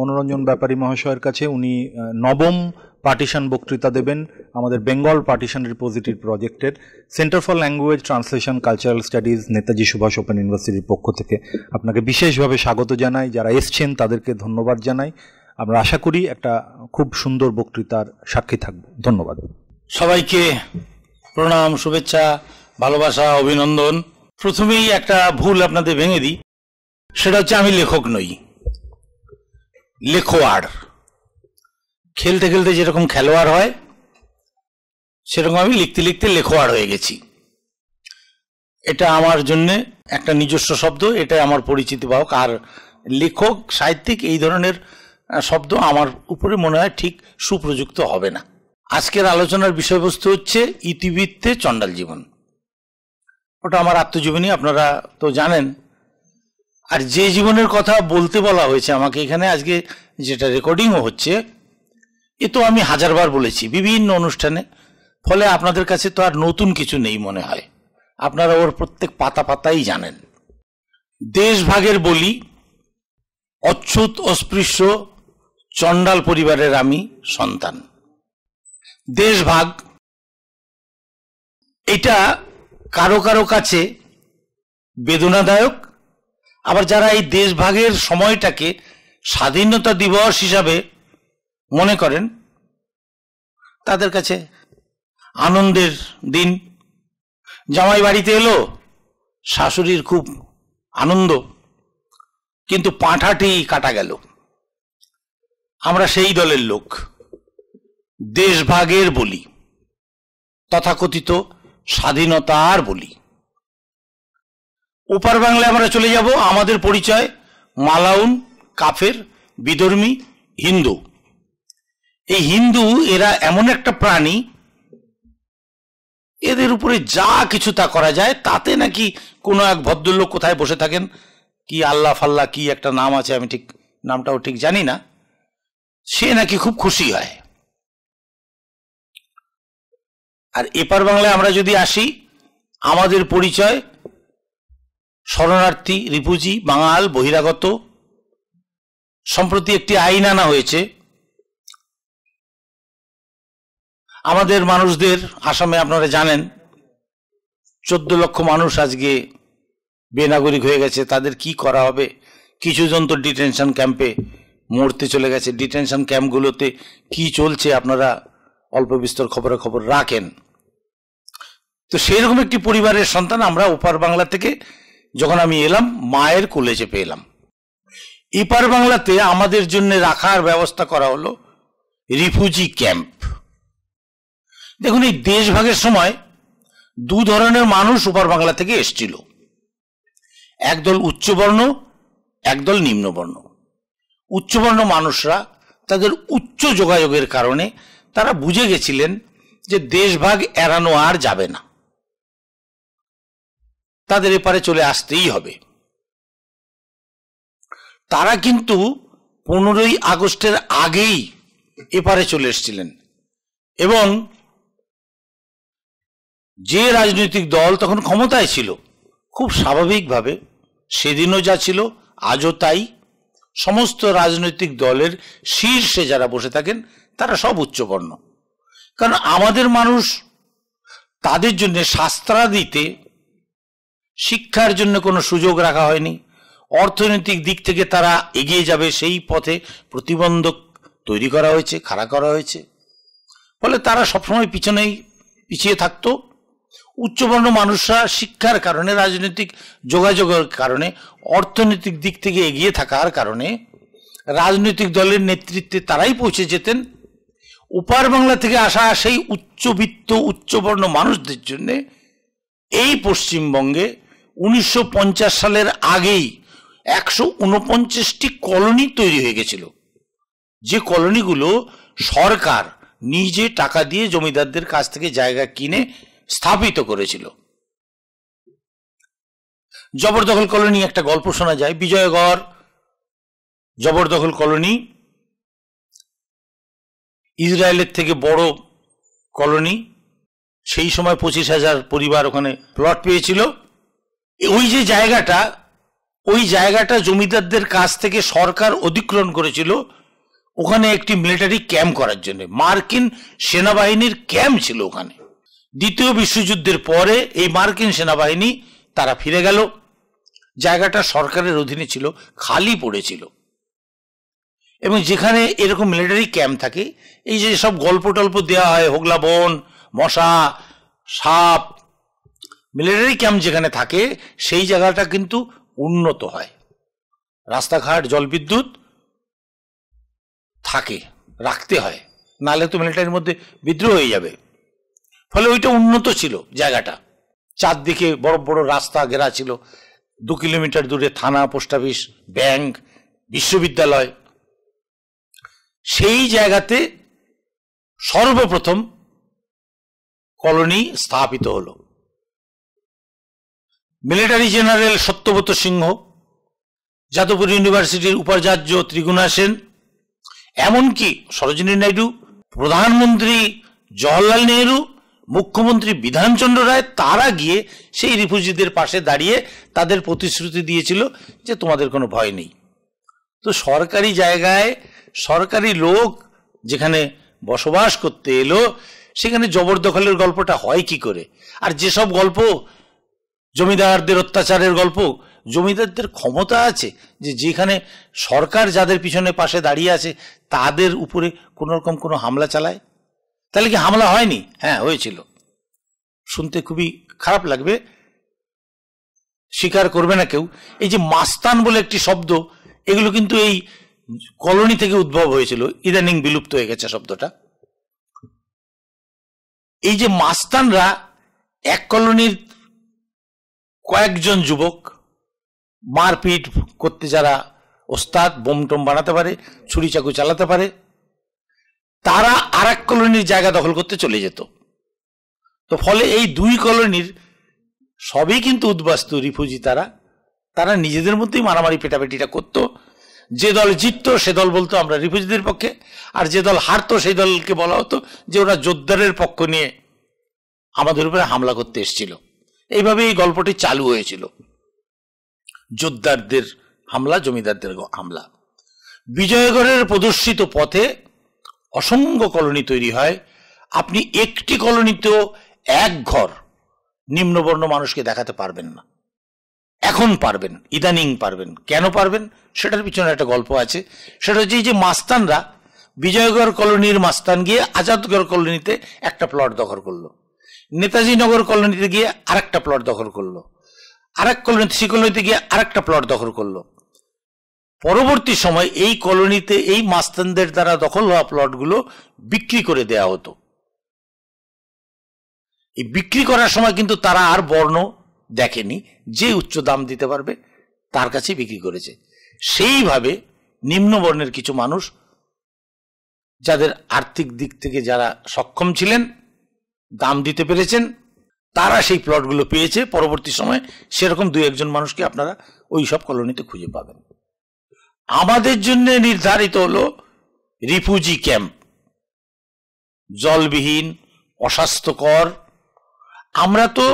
মনোরঞ্জন ব্যাপারী মহাশয়ের কাছে উনি নবম পার্টিশন বক্তৃতা দেবেন আমাদের বেঙ্গল পার্টিশন রিপোজিটিভ প্রজেক্টের centre for language translation cultural studies Netaji Subhas open ইউনিভার্সিটির পক্ষ থেকে আপনাকে বিশেষভাবে স্বাগত জানাই যারা এসছেন তাদেরকে ধন্যবাদ জানাই আমরা আশা করি একটা খুব সুন্দর বক্তৃতার সাক্ষী থাকব ধন্যবাদ সবাইকে প্রণাম শুভেচ্ছা ভালোবাসা অভিনন্দন প্রথমেই একটা ভুল আপনাদের ভেঙে দিই সেটা হচ্ছে আমি লেখক নই লেখোয়াড় খেলতে খেলতে যেরকম খেলোয়াড় হয় সেরকম আমি লিখতে লিখতে লেখোয়াড় হয়ে গেছি এটা আমার জন্যে একটা নিজস্ব শব্দ এটা আমার পরিচিতি বাহক আর লেখক সাহিত্যিক এই ধরনের শব্দ আমার উপরে মনে হয় ঠিক সুপ্রযুক্ত হবে না আজকের আলোচনার বিষয়বস্তু হচ্ছে ইতিবৃত্তে চণ্ডাল জীবন ওটা আমার আত্মজীবনী আপনারা তো জানেন আর যে জীবনের কথা বলতে বলা হয়েছে আমাকে এখানে আজকে যেটা রেকর্ডিংও হচ্ছে এ তো আমি হাজারবার বলেছি বিভিন্ন অনুষ্ঠানে ফলে আপনাদের কাছে তো আর নতুন কিছু নেই মনে হয় আপনারা ওর প্রত্যেক পাতা পাতাই জানেন দেশভাগের বলি অচ্ছুত অস্পৃশ্য চণ্ডাল পরিবারের আমি সন্তান দেশভাগ এটা কারো কারো কাছে বেদনাদায়ক আবার যারা এই দেশভাগের সময়টাকে স্বাধীনতা দিবস হিসাবে মনে করেন তাদের কাছে আনন্দের দিন জামাই বাড়িতে এলো শাশুড়ির খুব আনন্দ কিন্তু পাঁঠাটি কাটা গেল আমরা সেই দলের লোক দেশভাগের বলি তথাকথিত স্বাধীনতার বলি ওপার বাংলায় আমরা চলে যাব আমাদের পরিচয় মালাউন কাফের বিধর্মী হিন্দু এই হিন্দু এরা এমন একটা প্রাণী এদের উপরে যা কিছু তা করা যায় তাতে নাকি কোনো এক ভদ্রলোক কোথায় বসে থাকেন কি আল্লাহ ফাল্লাহ কি একটা নাম আছে আমি ঠিক নামটাও ঠিক জানি না সে নাকি খুব খুশি হয় আর এপার বাংলায় আমরা যদি আসি আমাদের পরিচয় শরণার্থী রিপুজি বাঙাল বহিরাগত সম্প্রতি একটি আইন আনা হয়েছে আমাদের মানুষদের আসামে আপনারা জানেন চোদ্দ লক্ষ মানুষ আজকে বেনাগরিক হয়ে গেছে তাদের কি করা হবে কিছুজন তো ডিটেনশন ক্যাম্পে মরতে চলে গেছে ডিটেনশন ক্যাম্পগুলোতে কি চলছে আপনারা অল্প বিস্তর খবরে খবর রাখেন তো সেই রকম একটি পরিবারের সন্তান আমরা ওপার বাংলা থেকে যখন আমি এলাম মায়ের কোলে চেপে এলাম এপার বাংলাতে আমাদের জন্য রাখার ব্যবস্থা করা হলো রিফিউজি ক্যাম্প দেখুন এই দেশভাগের সময় দু ধরনের মানুষ উপার বাংলা থেকে এসছিল একদল উচ্চবর্ণ একদল নিম্নবর্ণ উচ্চবর্ণ মানুষরা তাদের উচ্চ যোগাযোগের কারণে তারা বুঝে গেছিলেন যে দেশভাগ এড়ানো আর যাবে না তাদের এপারে চলে আসতেই হবে তারা কিন্তু পনেরোই আগস্টের আগেই এপারে চলে এসেছিলেন এবং যে রাজনৈতিক দল তখন ক্ষমতায় ছিল খুব স্বাভাবিকভাবে সেদিনও যা ছিল আজও তাই সমস্ত রাজনৈতিক দলের শীর্ষে যারা বসে থাকেন তারা সব উচ্চবর্ণ কারণ আমাদের মানুষ তাদের জন্য দিতে শিক্ষার জন্য কোনো সুযোগ রাখা হয়নি অর্থনৈতিক দিক থেকে তারা এগিয়ে যাবে সেই পথে প্রতিবন্ধক তৈরি করা হয়েছে খাড়া করা হয়েছে ফলে তারা সবসময় পিছনেই পিছিয়ে থাকত উচ্চবর্ণ মানুষরা শিক্ষার কারণে রাজনৈতিক যোগাযোগের কারণে অর্থনৈতিক দিক থেকে এগিয়ে থাকার কারণে রাজনৈতিক দলের নেতৃত্বে তারাই পৌঁছে যেতেন উপার বাংলা থেকে আসা সেই উচ্চবিত্ত উচ্চবর্ণ মানুষদের জন্যে এই পশ্চিমবঙ্গে উনিশশো সালের আগেই একশো উনপঞ্চাশটি কলোনি তৈরি হয়ে গেছিল যে কলোনিগুলো সরকার নিজে টাকা দিয়ে জমিদারদের কাছ থেকে জায়গা কিনে স্থাপিত করেছিল জবরদখল কলোনি একটা গল্প শোনা যায় বিজয়গড় জবরদখল কলোনি ইসরায়েলের থেকে বড় কলোনি সেই সময় পঁচিশ হাজার পরিবার ওখানে প্লট পেয়েছিল ওই যে জায়গাটা ওই জায়গাটা জমিদারদের কাছ থেকে সরকার অধিগ্রহণ করেছিল ওখানে একটি মিলিটারি ক্যাম্প করার জন্য মার্কিন সেনাবাহিনীর ক্যাম্প ছিল ওখানে দ্বিতীয় বিশ্বযুদ্ধের পরে এই মার্কিন সেনাবাহিনী তারা ফিরে গেল জায়গাটা সরকারের অধীনে ছিল খালি পড়েছিল এবং যেখানে এরকম মিলিটারি ক্যাম্প থাকে এই যে সব গল্প টল্প দেওয়া হয় হোগলা বন মশা সাপ মিলিটারি ক্যাম্প যেখানে থাকে সেই জায়গাটা কিন্তু উন্নত হয় রাস্তাঘাট জলবিদ্যুৎ থাকে রাখতে হয় নাহলে তো মিলিটারির মধ্যে বিদ্রোহ হয়ে যাবে ফলে ওইটা উন্নত ছিল জায়গাটা চারদিকে বড় বড় রাস্তা ঘেরা ছিল দু কিলোমিটার দূরে থানা পোস্ট অফিস ব্যাংক বিশ্ববিদ্যালয় সেই জায়গাতে সর্বপ্রথম কলোনি স্থাপিত হল মিলিটারি জেনারেল সত্যব্রত সিংহ যাদবপুর ইউনিভার্সিটির উপাচার্য ত্রিগুণা সেন এমনকি সরোজিনী নাইডু প্রধানমন্ত্রী জওয়াহরলাল নেহরু মুখ্যমন্ত্রী বিধানচন্দ্র রায় তারা গিয়ে সেই রিফিউজিদের পাশে দাঁড়িয়ে তাদের প্রতিশ্রুতি দিয়েছিল যে তোমাদের কোনো ভয় নেই তো সরকারি জায়গায় সরকারি লোক যেখানে বসবাস করতে এলো সেখানে জবরদখলের গল্পটা হয় কি করে আর যেসব গল্প জমিদারদের অত্যাচারের গল্প জমিদারদের ক্ষমতা আছে যে যেখানে সরকার যাদের পিছনে পাশে দাঁড়িয়ে আছে তাদের উপরে কোনো রকম কোনো হামলা চালায় তাহলে কি হামলা হয়নি হ্যাঁ হয়েছিল শুনতে খুবই খারাপ লাগবে স্বীকার করবে না কেউ এই যে মাস্তান বলে একটি শব্দ এগুলো কিন্তু এই কলোনি থেকে উদ্ভব হয়েছিল ইদানিং বিলুপ্ত হয়ে গেছে শব্দটা এই যে মাস্তানরা এক কলোনির কয়েকজন যুবক মারপিট করতে যারা ওস্তাদ বোমটোম বানাতে পারে ছুরি চাকু চালাতে পারে তারা আর এক কলোনির জায়গা দখল করতে চলে যেত তো ফলে এই দুই কলোনির সবই কিন্তু উদ্বাস্তু রিফিউজি তারা তারা নিজেদের মধ্যেই মারামারি পেটাপেটিটা করতো যে দল জিতত সে দল বলতো আমরা রিফিউজিদের পক্ষে আর যে দল হারতো সেই দলকে বলা হতো যে ওরা জোরদারের পক্ষ নিয়ে আমাদের উপরে হামলা করতে এসেছিল এইভাবে এই গল্পটি চালু হয়েছিল যোদ্ধারদের হামলা জমিদারদের হামলা বিজয়গড়ের প্রদর্শিত পথে অসংখ্য কলোনি তৈরি হয় আপনি একটি কলোনিতেও এক ঘর নিম্নবর্ণ মানুষকে দেখাতে পারবেন না এখন পারবেন ইদানিং পারবেন কেন পারবেন সেটার পিছনে একটা গল্প আছে সেটা হচ্ছে এই যে মাস্তানরা বিজয়গড় কলোনির মাস্তান গিয়ে আজাদগড় কলোনিতে একটা প্লট দখল করলো নেতাজি নগর কলোনিতে গিয়ে আরেকটা প্লট দখল করলো আরেক কলোনিতে সেই কলোনিতে গিয়ে আরেকটা প্লট দখল করলো পরবর্তী সময় এই কলোনিতে এই মাস্তানদের দ্বারা দখল হওয়া প্লটগুলো বিক্রি করে দেয়া হতো এই বিক্রি করার সময় কিন্তু তারা আর বর্ণ দেখেনি যে উচ্চ দাম দিতে পারবে তার কাছে বিক্রি করেছে সেইভাবে নিম্নবর্ণের কিছু মানুষ যাদের আর্থিক দিক থেকে যারা সক্ষম ছিলেন দাম দিতে পেরেছেন তারা সেই প্লটগুলো পেয়েছে পরবর্তী সময়ে সেরকম দু একজন মানুষকে আপনারা ওই সব কলোনিতে খুঁজে পাবেন আমাদের জন্য নির্ধারিত হলো রিফিউজি ক্যাম্প জলবিহীন অস্বাস্থ্যকর আমরা তো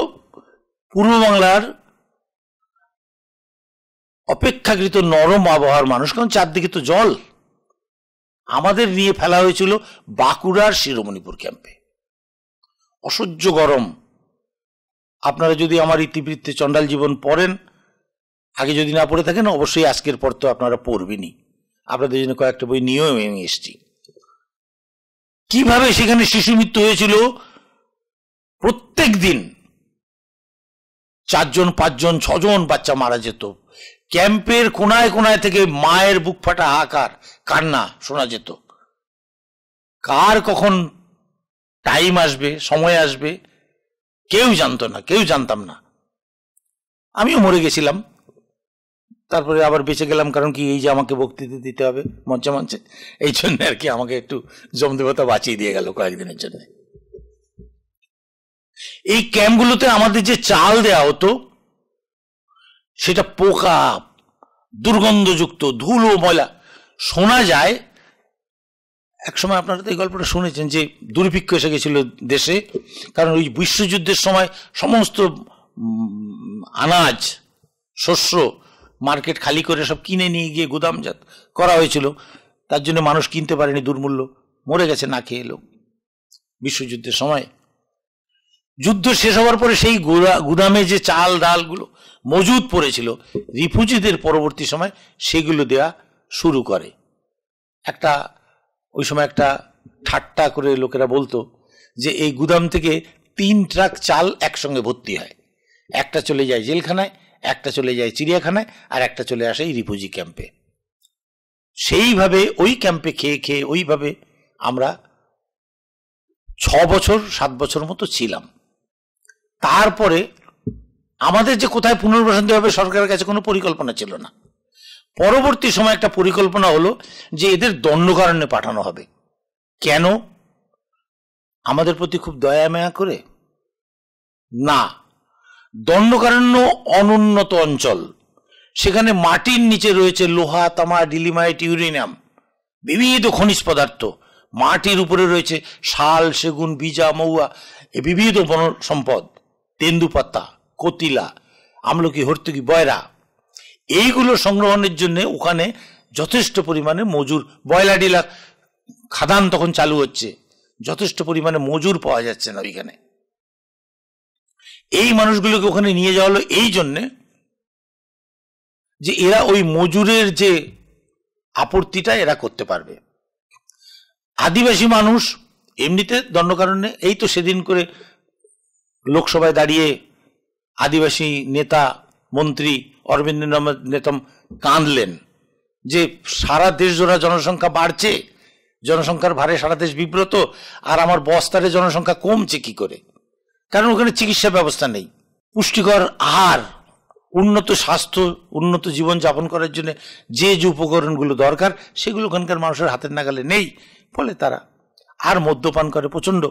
পূর্ব বাংলার অপেক্ষাকৃত নরম আবহাওয়ার মানুষ কারণ চারদিকে তো জল আমাদের নিয়ে ফেলা হয়েছিল বাঁকুড়ার শিরোমণিপুর ক্যাম্পে অসহ্য গরম আপনারা যদি আমার ইতিবৃত্তে চণ্ডাল জীবন পড়েন আগে যদি না পড়ে থাকেন অবশ্যই আজকের পর তো আপনারা পড়বেনই আপনাদের জন্য কয়েকটা বই নিয়েও আমি এসছি কিভাবে সেখানে শিশু মৃত্যু হয়েছিল প্রত্যেক দিন চারজন পাঁচজন ছজন বাচ্চা মারা যেত ক্যাম্পের কোনায় কোনায় থেকে মায়ের বুক ফাটা হাকার কান্না শোনা যেত কার কখন টাইম আসবে সময় আসবে কেউ জানতো না কেউ জানতাম না আমিও মরে গেছিলাম তারপরে আবার বেঁচে গেলাম কারণ কি এই যে আমাকে বক্তৃতা দিতে হবে মঞ্চে মঞ্চে এই জন্য আর কি আমাকে একটু জমদেবতা বাঁচিয়ে দিয়ে গেল কয়েকদিনের জন্য এই ক্যাম্পগুলোতে আমাদের যে চাল দেয়া হতো সেটা পোকা দুর্গন্ধযুক্ত ধুলো ময়লা শোনা যায় একসময় আপনারা তো এই গল্পটা শুনেছেন যে দুর্ভিক্ষ এসে গেছিল দেশে কারণ ওই বিশ্বযুদ্ধের সময় সমস্ত আনাজ শস্য মার্কেট খালি করে সব কিনে নিয়ে গিয়ে গুদামজাত করা হয়েছিল তার জন্য মানুষ কিনতে পারেনি দুর্মূল্য মরে গেছে না খেয়ে এলো বিশ্বযুদ্ধের সময় যুদ্ধ শেষ হওয়ার পরে সেই গুদামে যে চাল ডালগুলো মজুদ পড়েছিল রিফিউজিদের পরবর্তী সময় সেগুলো দেয়া শুরু করে একটা ওই সময় একটা ঠাট্টা করে লোকেরা বলতো যে এই গুদাম থেকে তিন ট্রাক চাল একসঙ্গে ভর্তি হয় একটা চলে যায় জেলখানায় একটা চলে যায় চিড়িয়াখানায় আর একটা চলে আসে এই রিফিউজি ক্যাম্পে সেইভাবে ওই ক্যাম্পে খেয়ে খেয়ে ওইভাবে আমরা ছ বছর সাত বছর মতো ছিলাম তারপরে আমাদের যে কোথায় পুনর্বাসন দেওয়া হবে সরকারের কাছে কোনো পরিকল্পনা ছিল না পরবর্তী সময় একটা পরিকল্পনা হলো যে এদের দণ্ডকারণে পাঠানো হবে কেন আমাদের প্রতি খুব দয়া মায়া করে না দণ্ডকারণ্য অনুন্নত অঞ্চল সেখানে মাটির নিচে রয়েছে লোহা তামা ডিলিমাইট ইউরেনিয়াম বিবিধ খনিজ পদার্থ মাটির উপরে রয়েছে শাল সেগুন বিজা মৌয়া এ বিবিধ বন সম্পদ তেন্দুপাতা কতিলা আমলকি হর্তুকি বয়রা এইগুলো সংগ্রহণের জন্য ওখানে যথেষ্ট পরিমাণে মজুর বয়লা ডিলা খাদান তখন চালু হচ্ছে যথেষ্ট পরিমাণে মজুর পাওয়া যাচ্ছে না ওইখানে এই মানুষগুলোকে ওখানে নিয়ে যাওয়া হলো এই জন্যে যে এরা ওই মজুরের যে আপত্তিটা এরা করতে পারবে আদিবাসী মানুষ এমনিতে কারণে এই তো সেদিন করে লোকসভায় দাঁড়িয়ে আদিবাসী নেতা মন্ত্রী অরবিন্দ নেতম কাঁদলেন যে সারা দেশ জোড়া জনসংখ্যা বাড়ছে জনসংখ্যার ভারে সারা দেশ বিব্রত আর আমার বস্তারে জনসংখ্যা কমছে কি করে কারণ ওখানে চিকিৎসা ব্যবস্থা নেই পুষ্টিকর আহার উন্নত স্বাস্থ্য উন্নত জীবনযাপন করার জন্য যে যে উপকরণগুলো দরকার সেগুলো ওখানকার মানুষের হাতের নাগালে নেই ফলে তারা আর মদ্যপান করে প্রচণ্ড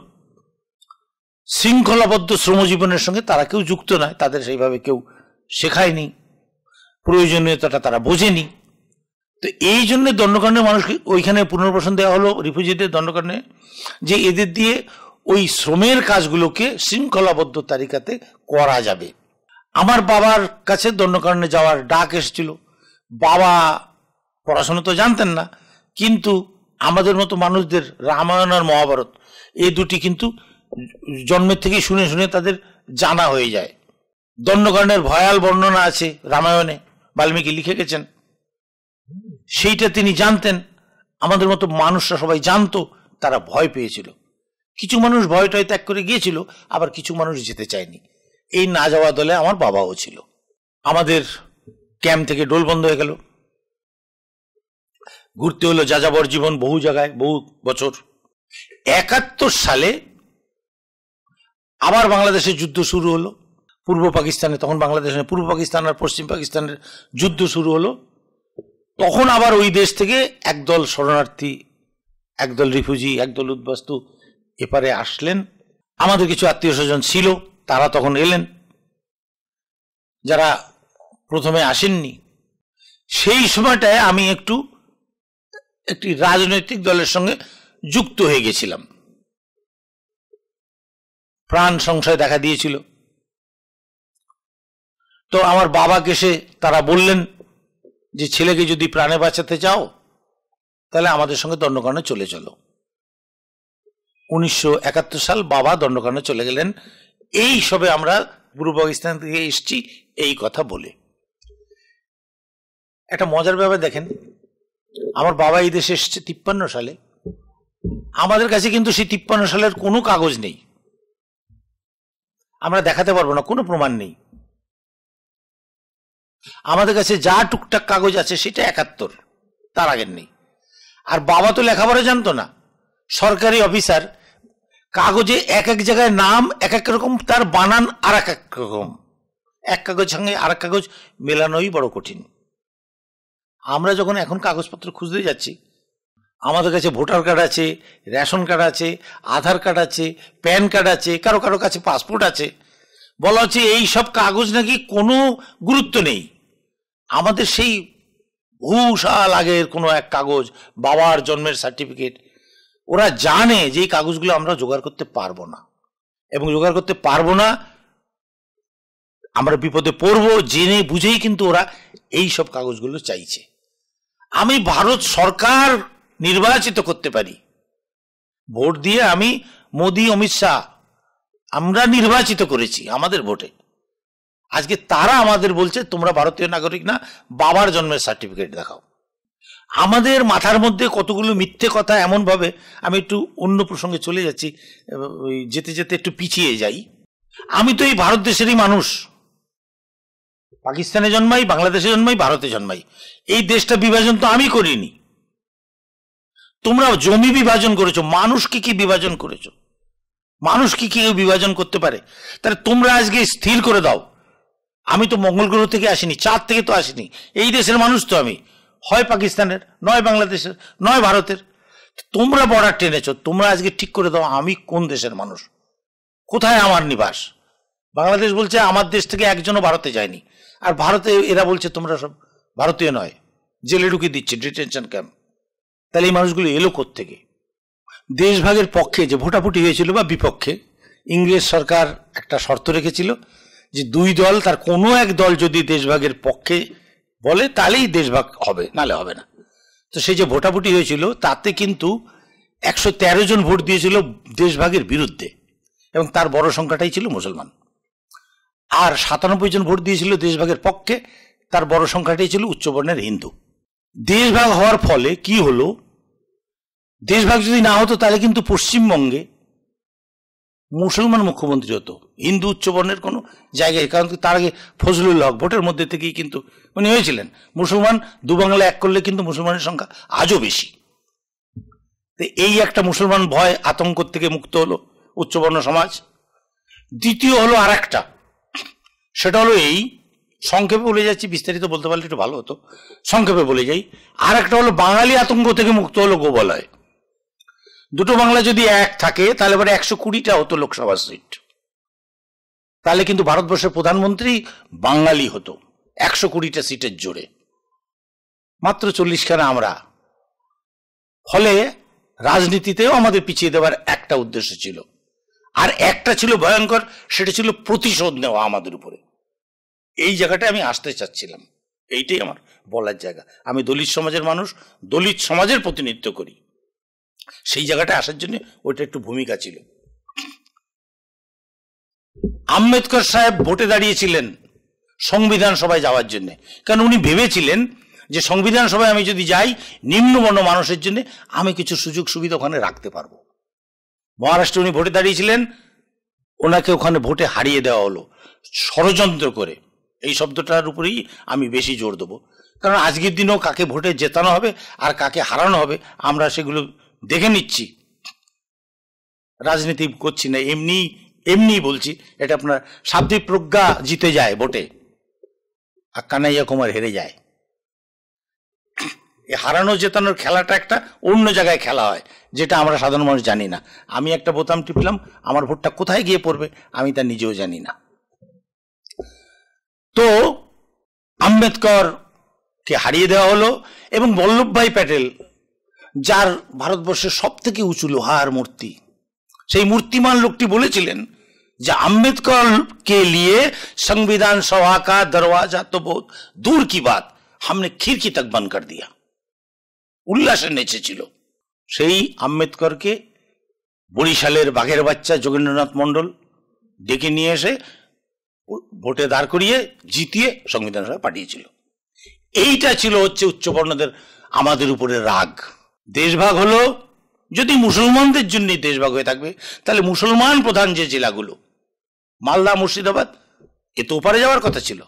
শৃঙ্খলাবদ্ধ শ্রমজীবনের সঙ্গে তারা কেউ যুক্ত নয় তাদের সেইভাবে কেউ শেখায়নি প্রয়োজনীয়তাটা তারা বোঝেনি তো এই জন্য দণ্ডকাণ্ডে মানুষকে ওইখানে পুনর্বাসন দেওয়া হলো রিফিউজিদের দণ্ডকাণ্ডে যে এদের দিয়ে ওই শ্রমের কাজগুলোকে শৃঙ্খলাবদ্ধ তালিকাতে করা যাবে আমার বাবার কাছে দণ্ডকারণে যাওয়ার ডাক এসেছিল বাবা পড়াশোনা তো জানতেন না কিন্তু আমাদের মতো মানুষদের রামায়ণ আর মহাভারত এই দুটি কিন্তু জন্মের থেকে শুনে শুনে তাদের জানা হয়ে যায় দণ্ডকাণ্ডের ভয়াল বর্ণনা আছে রামায়ণে বাল্মীকি লিখে গেছেন সেইটা তিনি জানতেন আমাদের মতো মানুষরা সবাই জানতো তারা ভয় পেয়েছিল কিছু মানুষ ভয়টাই ত্যাগ করে গিয়েছিল আবার কিছু মানুষ যেতে চায়নি এই না যাওয়া দলে আমার বাবাও ছিল আমাদের ক্যাম্প থেকে ডোল বন্ধ হয়ে গেল ঘুরতে হলো যাযাবর জীবন বহু জায়গায় বহু বছর একাত্তর সালে আবার বাংলাদেশে যুদ্ধ শুরু হলো পূর্ব পাকিস্তানে তখন বাংলাদেশ পূর্ব পাকিস্তান আর পশ্চিম পাকিস্তানের যুদ্ধ শুরু হলো তখন আবার ওই দেশ থেকে একদল শরণার্থী একদল রিফিউজি একদল উদ্বাস্তু এপারে আসলেন আমাদের কিছু আত্মীয় স্বজন ছিল তারা তখন এলেন যারা প্রথমে আসেননি সেই সময়টায় আমি একটু একটি রাজনৈতিক দলের সঙ্গে যুক্ত হয়ে গেছিলাম প্রাণ সংশয় দেখা দিয়েছিল তো আমার বাবাকে সে তারা বললেন যে ছেলেকে যদি প্রাণে বাঁচাতে চাও তাহলে আমাদের সঙ্গে দণ্ডকারণে চলে চলো উনিশশো সাল বাবা দণ্ডকারণে চলে গেলেন এই সবে আমরা পূর্ব পাকিস্তান থেকে এসছি এই কথা বলে একটা মজার ব্যাপার দেখেন আমার বাবা এই দেশে এসছে তিপ্পান্ন সালে আমাদের কাছে কিন্তু সেই তিপ্পান্ন সালের কোনো কাগজ নেই আমরা দেখাতে পারবো না কোনো প্রমাণ নেই আমাদের কাছে যা টুকটাক কাগজ আছে সেটা একাত্তর তার আগের নেই আর বাবা তো লেখাপড়া জানতো না সরকারি অফিসার কাগজে এক এক জায়গায় নাম এক এক রকম তার বানান আর এক এক রকম এক কাগজ সঙ্গে আর কাগজ মেলানোই বড় কঠিন আমরা যখন এখন কাগজপত্র খুঁজতে যাচ্ছি আমাদের কাছে ভোটার কার্ড আছে রেশন কার্ড আছে আধার কার্ড আছে প্যান কার্ড আছে কারো কারো কাছে পাসপোর্ট আছে বলা হচ্ছে এই সব কাগজ নাকি কোনো গুরুত্ব নেই আমাদের সেই বহুশাল আগের কোনো এক কাগজ বাবার জন্মের সার্টিফিকেট ওরা জানে যে এই কাগজগুলো আমরা জোগাড় করতে পারবো না এবং জোগাড় করতে পারবো না আমরা বিপদে পড়বো জেনে বুঝেই কিন্তু ওরা এই সব কাগজগুলো চাইছে আমি ভারত সরকার নির্বাচিত করতে পারি ভোট দিয়ে আমি মোদি অমিত শাহ আমরা নির্বাচিত করেছি আমাদের ভোটে আজকে তারা আমাদের বলছে তোমরা ভারতীয় নাগরিক না বাবার জন্মের সার্টিফিকেট দেখাও আমাদের মাথার মধ্যে কতগুলো মিথ্যে কথা এমনভাবে আমি একটু অন্য প্রসঙ্গে চলে যাচ্ছি যেতে যেতে একটু পিছিয়ে যাই আমি তো এই ভারত দেশেরই মানুষ পাকিস্তানে জন্মাই বাংলাদেশে জন্মাই ভারতে জন্মাই এই দেশটা বিভাজন তো আমি করিনি তোমরা জমি বিভাজন করেছো মানুষকে কি বিভাজন করেছো মানুষ কি কেউ বিভাজন করতে পারে তাহলে তোমরা আজকে স্থির করে দাও আমি তো মঙ্গল গ্রহ থেকে আসিনি চাঁদ থেকে তো আসিনি এই দেশের মানুষ তো আমি হয় পাকিস্তানের নয় বাংলাদেশের নয় ভারতের তোমরা বর্ডার টেনেছ তোমরা আজকে ঠিক করে দাও আমি কোন দেশের মানুষ কোথায় আমার নিবাস বাংলাদেশ বলছে আমার দেশ থেকে একজনও ভারতে যায়নি আর ভারতে এরা বলছে তোমরা সব ভারতীয় নয় জেলে ঢুকিয়ে দিচ্ছে ডিটেনশন ক্যাম্প তাহলে এই মানুষগুলো এলো থেকে দেশভাগের পক্ষে যে ভোটাভুটি হয়েছিল বা বিপক্ষে ইংরেজ সরকার একটা শর্ত রেখেছিল যে দুই দল তার কোনো এক দল যদি দেশভাগের পক্ষে বলে তাহলেই দেশভাগ হবে নালে হবে না তো সেই যে ভোটাভুটি হয়েছিল তাতে কিন্তু একশো তেরো জন ভোট দিয়েছিল দেশভাগের বিরুদ্ধে এবং তার বড় সংখ্যাটাই ছিল মুসলমান আর সাতানব্বই জন ভোট দিয়েছিল দেশভাগের পক্ষে তার বড় সংখ্যাটাই ছিল উচ্চবর্ণের হিন্দু দেশভাগ হওয়ার ফলে কি হলো দেশভাগ যদি না হতো তাহলে কিন্তু পশ্চিমবঙ্গে মুসলমান মুখ্যমন্ত্রী হতো হিন্দু উচ্চবর্ণের কোনো জায়গায় কারণ তার আগে ফজলুল হক ভোটের মধ্যে থেকেই কিন্তু উনি হয়েছিলেন মুসলমান দু বাংলা এক করলে কিন্তু মুসলমানের সংখ্যা আজও বেশি তো এই একটা মুসলমান ভয় আতঙ্ক থেকে মুক্ত হলো উচ্চবর্ণ সমাজ দ্বিতীয় হলো আর একটা সেটা হলো এই সংক্ষেপে বলে যাচ্ছি বিস্তারিত বলতে পারলে একটু ভালো হতো সংক্ষেপে বলে যাই আর একটা হলো বাঙালি আতঙ্ক থেকে মুক্ত হলো গোবলয় দুটো বাংলা যদি এক থাকে তাহলে পরে একশো কুড়িটা হতো লোকসভা সিট তাহলে কিন্তু ভারতবর্ষের প্রধানমন্ত্রী বাঙালি হতো একশো কুড়িটা সিটের জোরে মাত্র চল্লিশখানা আমরা ফলে রাজনীতিতেও আমাদের পিছিয়ে দেওয়ার একটা উদ্দেশ্য ছিল আর একটা ছিল ভয়ঙ্কর সেটা ছিল প্রতিশোধ নেওয়া আমাদের উপরে এই জায়গাটা আমি আসতে চাচ্ছিলাম এইটাই আমার বলার জায়গা আমি দলিত সমাজের মানুষ দলিত সমাজের প্রতিনিধিত্ব করি সেই জায়গাটা আসার জন্য ওইটা একটু ভূমিকা ছিল আম্বেদকর সাহেব ভোটে দাঁড়িয়েছিলেন সংবিধান সভায় যাওয়ার জন্য কারণ উনি ভেবেছিলেন যে সংবিধান সভায় আমি যদি যাই নিম্নবর্ণ মানুষের জন্য আমি কিছু সুযোগ সুবিধা ওখানে রাখতে পারবো মহারাষ্ট্রে উনি ভোটে দাঁড়িয়েছিলেন ওনাকে ওখানে ভোটে হারিয়ে দেওয়া হলো ষড়যন্ত্র করে এই শব্দটার উপরেই আমি বেশি জোর দেবো কারণ আজকের দিনেও কাকে ভোটে জেতানো হবে আর কাকে হারানো হবে আমরা সেগুলো দেখে নিচ্ছি রাজনীতি করছি না এমনি এমনি বলছি এটা আপনার শাব্দিক প্রজ্ঞা জিতে যায় ভোটে আর কানাইয়া কুমার হেরে যায় এই হারানো জেতানোর খেলাটা একটা অন্য জায়গায় খেলা হয় যেটা আমরা সাধারণ মানুষ জানি না আমি একটা বোতাম টিপলাম আমার ভোটটা কোথায় গিয়ে পড়বে আমি তা নিজেও জানি না তো আম্বেদকরকে হারিয়ে দেওয়া হলো এবং বল্লভভাই প্যাটেল যার ভারতবর্ষের সব থেকে উঁচু লোহার মূর্তি সেই মূর্তিমান লোকটি বলেছিলেন যে আম্বেদকর কে লিয়ে संविधान सभा का दरवाजा तो बहुत दूर की बात हमने তক तक কর দিয়া উল্লাসে নেচেছিল সেই আম্বেদকরকে বরিশালের বাঘের বাচ্চা যোগেন্দ্রনাথ মণ্ডল ডেকে নিয়ে এসে ভোটে দাঁড় করিয়ে জিতিয়ে সংবিধান সভায় পাঠিয়েছিল এইটা ছিল হচ্ছে উচ্চবর্ণদের আমাদের উপরে রাগ দেশভাগ হলো যদি মুসলমানদের জন্য দেশভাগ হয়ে থাকবে তাহলে মুসলমান প্রধান যে জেলাগুলো মালদা মুর্শিদাবাদ এ তো ওপারে যাওয়ার কথা ছিল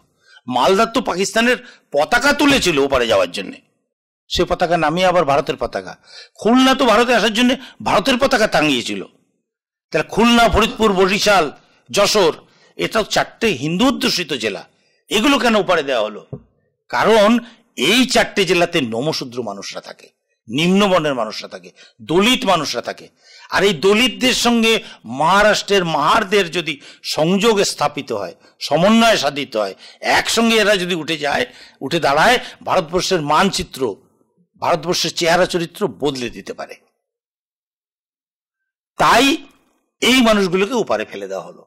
মালদার তো পাকিস্তানের পতাকা তুলেছিল ওপারে যাওয়ার জন্য সে পতাকা নামিয়ে আবার ভারতের পতাকা খুলনা তো ভারতে আসার জন্য ভারতের পতাকা টাঙিয়েছিল তাহলে খুলনা ফরিদপুর বরিশাল যশোর এটাও চারটে হিন্দু অধ্যুষিত জেলা এগুলো কেন ওপারে দেওয়া হলো কারণ এই চারটে জেলাতে নমশূদ্র মানুষরা থাকে নিম্নবর্ণের মানুষরা থাকে দলিত মানুষরা থাকে আর এই দলিতদের সঙ্গে মহারাষ্ট্রের মাহারদের যদি সংযোগ স্থাপিত হয় সমন্বয় সাধিত হয় একসঙ্গে এরা যদি উঠে যায় উঠে দাঁড়ায় ভারতবর্ষের মানচিত্র ভারতবর্ষের চেহারা চরিত্র বদলে দিতে পারে তাই এই মানুষগুলোকে উপারে ফেলে দেওয়া হলো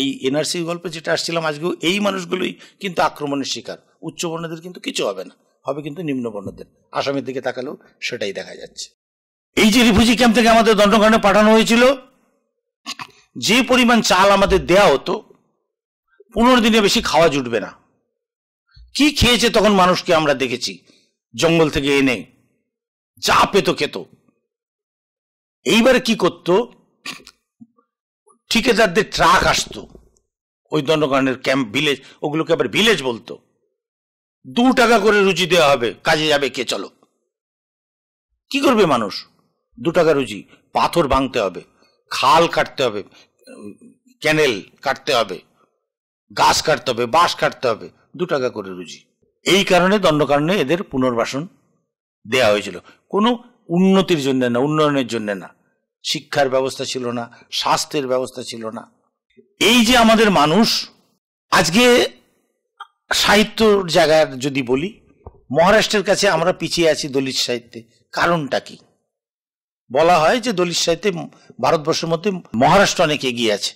এই এনআরসি গল্পে যেটা আসছিলাম আজকেও এই মানুষগুলোই কিন্তু আক্রমণের শিকার উচ্চবর্ণদের কিন্তু কিছু হবে না হবে কিন্তু নিম্ন বর্ণদের আসামের দিকে তাকালেও সেটাই দেখা যাচ্ছে এই যে রিফিউজি ক্যাম্প থেকে আমাদের দণ্ডকাণ্ডে পাঠানো হয়েছিল যে পরিমাণ চাল আমাদের দেয়া হতো পনেরো দিনে বেশি খাওয়া জুটবে না কি খেয়েছে তখন মানুষকে আমরা দেখেছি জঙ্গল থেকে এনে যা পেত খেত এইবারে কি করত ঠিকাদারদের ট্রাক আসতো ওই দণ্ডকাণ্ডের ক্যাম্প ভিলেজ ওগুলোকে আবার ভিলেজ বলতো দু টাকা করে রুচি দেওয়া হবে কাজে যাবে কে চলো কি করবে মানুষ দু টাকা রুচি পাথর ভাঙতে হবে খাল কাটতে হবে ক্যানেল কাটতে হবে গাছ কাটতে হবে বাঁশ কাটতে হবে দু টাকা করে রুচি এই কারণে দণ্ডকারণে এদের পুনর্বাসন দেয়া হয়েছিল কোনো উন্নতির জন্য না উন্নয়নের জন্য না শিক্ষার ব্যবস্থা ছিল না স্বাস্থ্যের ব্যবস্থা ছিল না এই যে আমাদের মানুষ আজকে সাহিত্যর জায়গায় যদি বলি মহারাষ্ট্রের কাছে আমরা পিছিয়ে আছি দলিত সাহিত্যে কারণটা কি বলা হয় যে দলিত সাহিত্যে ভারতবর্ষের মধ্যে মহারাষ্ট্র অনেক এগিয়ে আছে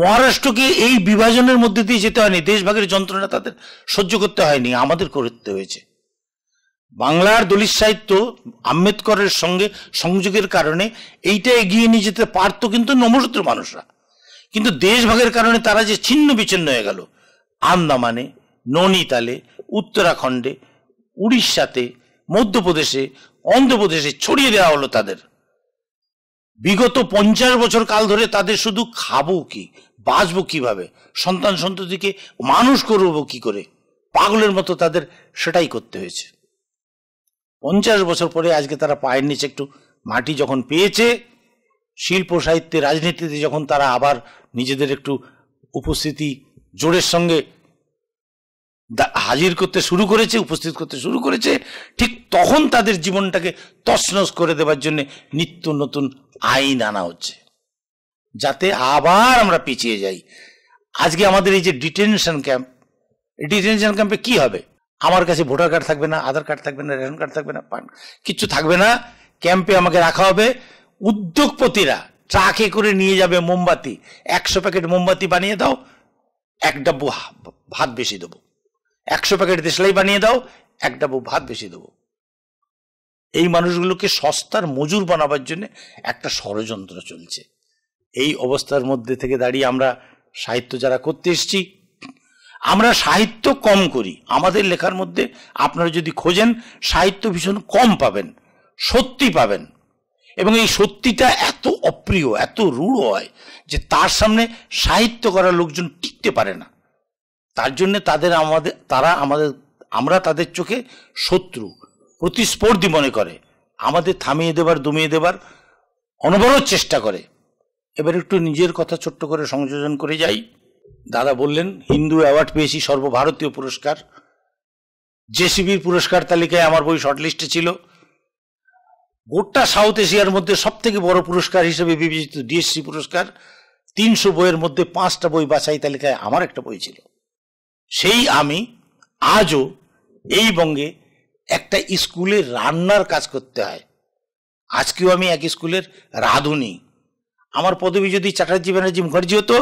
মহারাষ্ট্রকে এই বিভাজনের মধ্যে দিয়ে যেতে হয়নি দেশভাগের যন্ত্রণা তাদের সহ্য করতে হয়নি আমাদের করতে হয়েছে বাংলার দলিত সাহিত্য আম্বেদকরের সঙ্গে সংযোগের কারণে এইটা এগিয়ে নিয়ে যেতে পারতো কিন্তু নমসূত্র মানুষরা কিন্তু দেশভাগের কারণে তারা যে ছিন্ন বিচ্ছিন্ন হয়ে গেল আন্দামানে ননিতালে উত্তরাখণ্ডে উড়িষ্যাতে মধ্যপ্রদেশে অন্ধ্রপ্রদেশে ছড়িয়ে দেওয়া হলো তাদের বিগত পঞ্চাশ বছর কাল ধরে তাদের শুধু খাবো কি বাঁচবো কিভাবে সন্তান সন্ততিকে মানুষ করবো কি করে পাগলের মতো তাদের সেটাই করতে হয়েছে পঞ্চাশ বছর পরে আজকে তারা পায়ের নিচে একটু মাটি যখন পেয়েছে শিল্প সাহিত্যে রাজনীতিতে যখন তারা আবার নিজেদের একটু উপস্থিতি জোরের সঙ্গে হাজির করতে শুরু করেছে উপস্থিত করতে শুরু করেছে ঠিক তখন তাদের জীবনটাকে তছনস করে দেওয়ার জন্য নিত্য নতুন আইন আনা হচ্ছে যাতে আবার আমরা পিছিয়ে যাই আজকে আমাদের এই যে ডিটেনশন ক্যাম্প ডিটেনশন ক্যাম্পে কি হবে আমার কাছে ভোটার কার্ড থাকবে না আধার কার্ড থাকবে না রেশন কার্ড থাকবে না পান কিচ্ছু থাকবে না ক্যাম্পে আমাকে রাখা হবে উদ্যোগপতিরা ট্রাকে করে নিয়ে যাবে মোমবাতি একশো প্যাকেট মোমবাতি বানিয়ে দাও এক ডাব্বু ভাত বেশি দেবো একশো প্যাকেট দেশলাই বানিয়ে দাও এক ডাব্বু ভাত বেশি দেবো এই মানুষগুলোকে সস্তার মজুর বানাবার জন্য একটা ষড়যন্ত্র চলছে এই অবস্থার মধ্যে থেকে দাঁড়িয়ে আমরা সাহিত্য যারা করতে এসছি আমরা সাহিত্য কম করি আমাদের লেখার মধ্যে আপনারা যদি খোঁজেন সাহিত্য ভীষণ কম পাবেন সত্যি পাবেন এবং এই সত্যিটা এত অপ্রিয় এত রূঢ় হয় যে তার সামনে সাহিত্য করার লোকজন টিকতে পারে না তার জন্য তাদের আমাদের তারা আমাদের আমরা তাদের চোখে শত্রু প্রতিস্পর্ধী মনে করে আমাদের থামিয়ে দেবার দমিয়ে দেবার অনবরত চেষ্টা করে এবার একটু নিজের কথা ছোট্ট করে সংযোজন করে যাই দাদা বললেন হিন্দু অ্যাওয়ার্ড পেয়েছি সর্বভারতীয় পুরস্কার জেসিবির পুরস্কার তালিকায় আমার বই শর্টলিস্টে ছিল গোটা সাউথ এশিয়ার মধ্যে সব থেকে বড় পুরস্কার হিসেবে বিবেচিত ডিএসসি পুরস্কার তিনশো বইয়ের মধ্যে পাঁচটা বই বাছাই তালিকায় আমার একটা বই ছিল সেই আমি আজও এই বঙ্গে একটা স্কুলে রান্নার কাজ করতে হয় আজকেও আমি এক স্কুলের রাঁধুনি আমার পদবি যদি চ্যাটার্জি ব্যানার্জি মুখার্জি হতো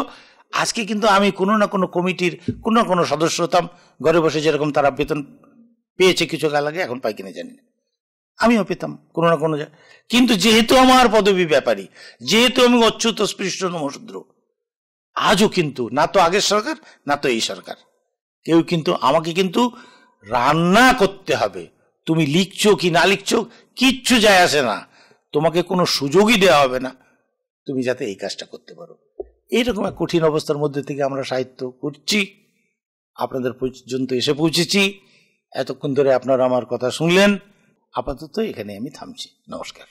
আজকে কিন্তু আমি কোনো না কোনো কমিটির কোনো না কোনো সদস্য হতাম ঘরে বসে যেরকম তারা বেতন পেয়েছে কিছু কাল আগে এখন পাই কিনা জানি না আমিও পেতাম কোনো না কোনো কিন্তু যেহেতু আমার পদবী ব্যাপারী যেহেতু আমি অচ্যুত স্পৃষ্ট নমশূদ্র আজও কিন্তু না তো আগের সরকার না তো এই সরকার কেউ কিন্তু আমাকে কিন্তু রান্না করতে হবে তুমি লিখছো কি না লিখছো কিচ্ছু যায় আসে না তোমাকে কোনো সুযোগই দেওয়া হবে না তুমি যাতে এই কাজটা করতে পারো এইরকম এক কঠিন অবস্থার মধ্যে থেকে আমরা সাহিত্য করছি আপনাদের পর্যন্ত এসে পৌঁছেছি এতক্ষণ ধরে আপনারা আমার কথা শুনলেন আপাতত এখানে আমি থামছি নমস্কার